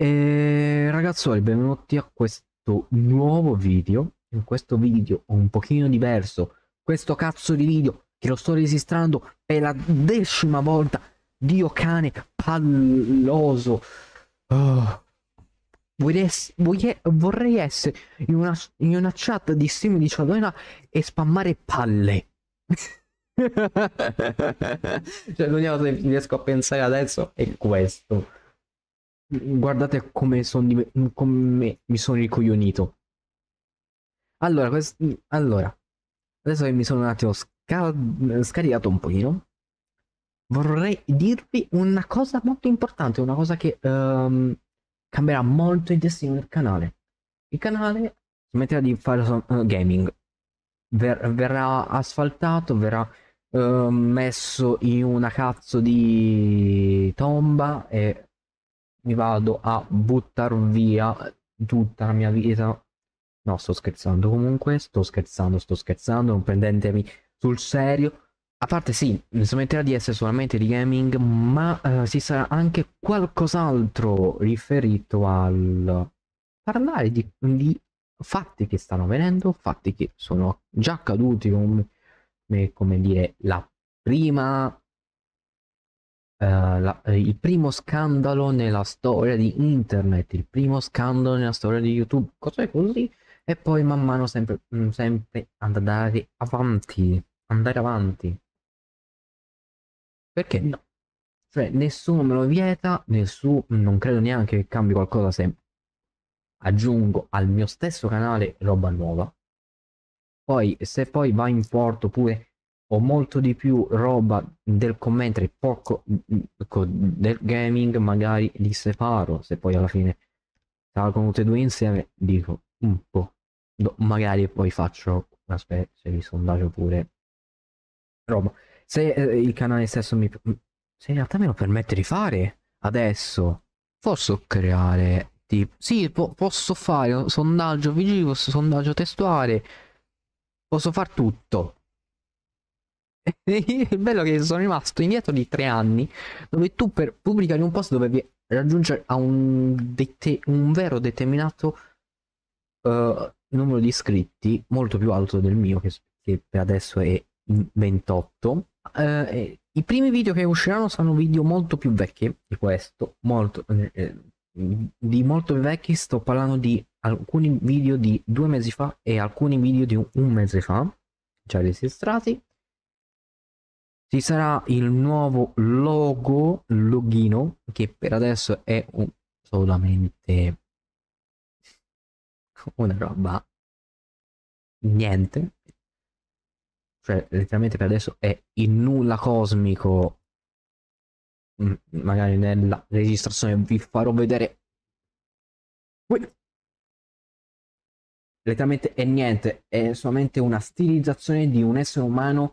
E eh, ragazzuoli, benvenuti a questo nuovo video. In questo video un pochino diverso, questo cazzo di video che lo sto registrando per la decima volta. Dio cane palloso. Ah. Oh. Es vorrei essere in una, in una chat di Steam di Ciadona e spammare palle. cioè l'unica cosa che riesco a pensare adesso è questo guardate come, son, come mi sono ricoglionito. Allora, quest... allora, adesso che mi sono un attimo sca... scaricato un pochino, vorrei dirvi una cosa molto importante, una cosa che um, cambierà molto il destino del canale. Il canale smetterà di fare uh, gaming, Ver verrà asfaltato, verrà uh, messo in una cazzo di tomba e mi vado a buttare via tutta la mia vita. No, sto scherzando comunque, sto scherzando, sto scherzando, non prendetemi sul serio. A parte sì, smetterà di essere solamente di gaming, ma uh, eh, ci sarà anche qualcos'altro riferito al parlare di, di, fatti che stanno avvenendo, fatti che sono già accaduti come, come dire la prima eh, la, eh, il primo scandalo nella storia di internet, il primo scandalo nella storia di YouTube, cos'è così, e poi man mano sempre, mm, sempre andare avanti, andare avanti. Perché no? Cioè, nessuno me lo vieta, nessuno, non credo neanche che cambi qualcosa se aggiungo al mio stesso canale roba nuova. Poi, se poi va in porto pure o molto di più roba del commentary poco ecco, del gaming magari li separo se poi alla fine salgono tutte e due insieme dico un po' do, magari poi faccio una specie di sondaggio pure roba se eh, il canale stesso mi se in realtà me lo permette di fare adesso posso creare tipo sì po posso fare un sondaggio visivo sondaggio testuale posso far tutto il bello è che sono rimasto indietro di tre anni dove tu per pubblicare un post dovevi raggiungere a un, dete- un vero determinato uh, numero di iscritti molto più alto del mio che, che per adesso è 28 uh, eh, i primi video che usciranno saranno video molto più vecchi di questo molto eh, eh di molto vecchi sto parlando di alcuni video di due mesi fa e alcuni video di un, un mese fa già registrati ci sarà il nuovo logo, loghino, che per adesso è un, solamente una roba niente. Cioè, letteralmente per adesso è il nulla cosmico. Mm, magari nella registrazione vi farò vedere. Ui. Letteralmente è niente, è solamente una stilizzazione di un essere umano